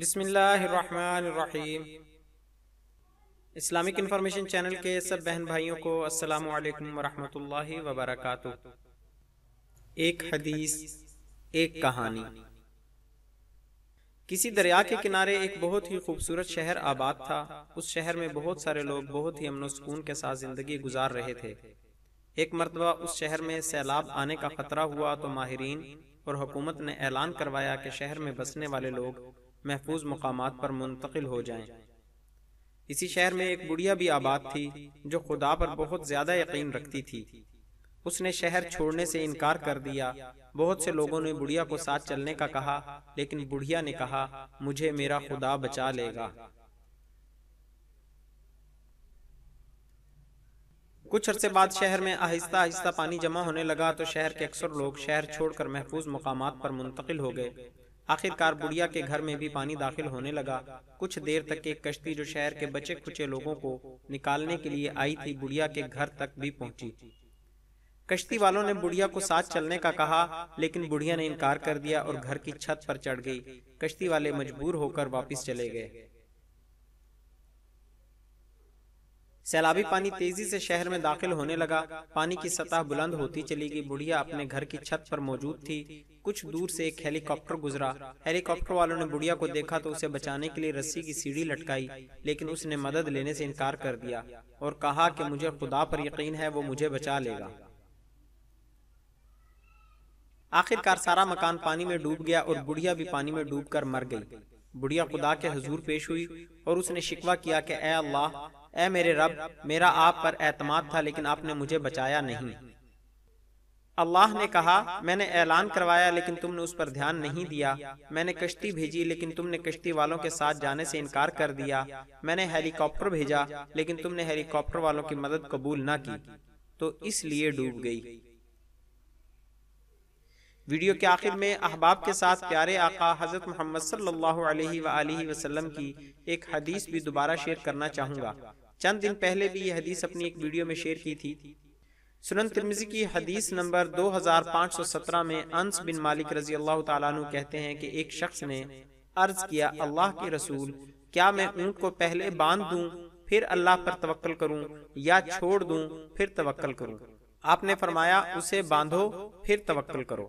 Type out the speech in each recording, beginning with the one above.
بسم اللہ الرحمن الرحیم اسلامک انفارمیشن کے سب بہن بھائیوں کو السلام علیکم ورحمت اللہ وبرکاتہ ایک ایک حدیث کہانی کسی دریا کے کنارے ایک بہت ہی خوبصورت شہر آباد تھا اس شہر میں بہت سارے لوگ بہت ہی امن و سکون کے ساتھ زندگی گزار رہے تھے ایک مرتبہ اس شہر میں سیلاب آنے کا خطرہ ہوا تو ماہرین اور حکومت نے اعلان کروایا کہ شہر میں بسنے والے لوگ محفوظ مقامات پر منتقل ہو جائیں اسی شہر میں ایک بڑھیا بھی آباد تھی جو خدا پر بہت زیادہ یقین رکھتی تھی اس نے شہر چھوڑنے سے انکار کر دیا بہت سے لوگوں نے کو ساتھ چلنے کا کہا لیکن نے کہا مجھے میرا خدا بچا لے گا کچھ عرصے بعد شہر میں آہستہ آہستہ پانی جمع ہونے لگا تو شہر کے اکثر لوگ شہر چھوڑ کر محفوظ مقامات پر منتقل ہو گئے آخر کار کے گھر میں بھی پانی داخل ہونے لگا کچھ دیر تک کشتی جو شہر کے بچے کچے لوگوں کو نکالنے کے لیے آئی تھی بڑھیا کے گھر تک بھی پہنچی کشتی والوں نے بڑھیا کو ساتھ چلنے کا کہا لیکن بڑھیا نے انکار کر دیا اور گھر کی چھت پر چڑھ گئی کشتی والے مجبور ہو کر واپس چلے گئے سیلابی پانی تیزی سے شہر میں داخل ہونے لگا پانی کی سطح بلند ہوتی چلی گئی بڑھیا اپنے گھر کی چھت پر موجود تھی کچھ دور سے ایک ہیلی کاپٹر گزرا ہیلی کاپٹر والوں نے بڑھیا کو دیکھا تو اسے بچانے کے لیے رسی کی سیڑھی لٹکائی لیکن اس نے مدد لینے سے انکار کر دیا اور کہا کہ مجھے خدا پر یقین ہے وہ مجھے بچا لے گا آخر کار سارا مکان پانی میں ڈوب گیا اور بڑھیا بھی پانی میں ڈوب کر مر گئی بڑھیا خدا کے حضور پیش ہوئی اور اس نے شکوہ کیا کہ اے اللہ اے میرے رب میرا آپ پر اعتماد تھا لیکن آپ نے مجھے بچایا نہیں اللہ نے کہا میں نے اعلان کروایا لیکن تم نے اس پر دھیان نہیں دیا میں نے کشتی بھیجی لیکن تم نے کشتی والوں کے ساتھ جانے سے انکار کر دیا میں نے ہیلی کاپٹر بھیجا لیکن تم نے ہیلی کاپٹر والوں کی مدد قبول نہ کی تو اس لیے ڈوب گئی ویڈیو کے آخر میں احباب کے ساتھ پیارے آقا حضرت محمد صلی اللہ علیہ وآلہ وسلم کی ایک حدیث بھی دوبارہ شیئر کرنا چاہوں گا چند دن پہلے بھی یہ حدیث اپنی ایک ویڈیو میں شیئر کی تھی سنن ترمزی کی حدیث نمبر میں انس بن مالک رضی اللہ تعالیٰ عنہ کہتے ہیں کہ ایک شخص نے عرض کیا اللہ کے رسول کیا میں اونٹ کو پہلے باندھ دوں پھر اللہ پر توکل کروں یا چھوڑ دوں پھر توکل کروں آپ نے فرمایا اسے باندھو پھر توکل کرو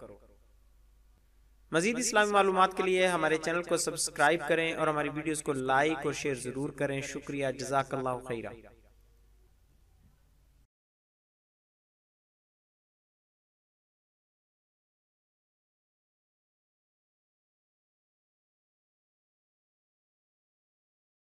مزید اسلامی معلومات کے لیے ہمارے چینل کو سبسکرائب کریں اور ہماری ویڈیوز کو لائک اور شیئر ضرور کریں شکریہ جزاک اللہ خیرہ